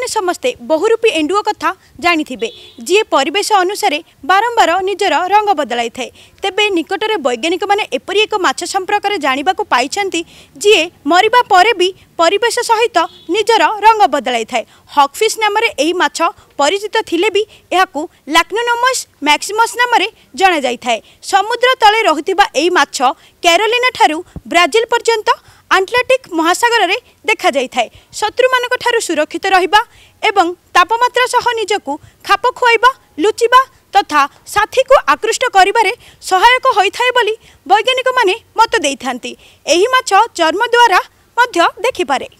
ଆପଣମାନେ ସମସ୍ତେ ବହୁରୂପୀ ଏଣ୍ଡୁଅ କଥା ଜାଣିଥିବେ ଯିଏ ପରିବେଶ ଅନୁସାରେ ବାରମ୍ବାର ନିଜର ରଙ୍ଗ ବଦଳାଇଥାଏ ତେବେ ନିକଟରେ ବୈଜ୍ଞାନିକମାନେ ଏପରି ଏକ ମାଛ ସମ୍ପର୍କରେ ଜାଣିବାକୁ ପାଇଛନ୍ତି ଯିଏ ମରିବା ପରେ ବି ପରିବେଶ ସହିତ ନିଜର ରଙ୍ଗ ବଦଳାଇଥାଏ ହକ୍ଫିସ୍ ନାମରେ ଏହି ମାଛ ପରିଚିତ ଥିଲେ ବି ଏହାକୁ ଲାକ୍ନୋନୋମସ୍ ମ୍ୟାକ୍ସିମସ୍ ନାମରେ ଜଣାଯାଇଥାଏ ସମୁଦ୍ର ତଳେ ରହୁଥିବା ଏହି ମାଛ କ୍ୟାରୋଲିନା ଠାରୁ ବ୍ରାଜିଲ ପର୍ଯ୍ୟନ୍ତ আটলাটিক মহাসাগরের দেখা যাই শত্রু মানুষ সুরক্ষিত রহবা এবং তাপমাত্রা সহ নিজক খাপ খুয়াইবা লুচিবা তথা সাথীকে আকৃষ্ট করবার সহায়ক হয়ে থাকে বলে বৈজ্ঞানিক মানে মত দিয়ে এই মাছ চর্ম দ্বারা মধ্য দেখিপারে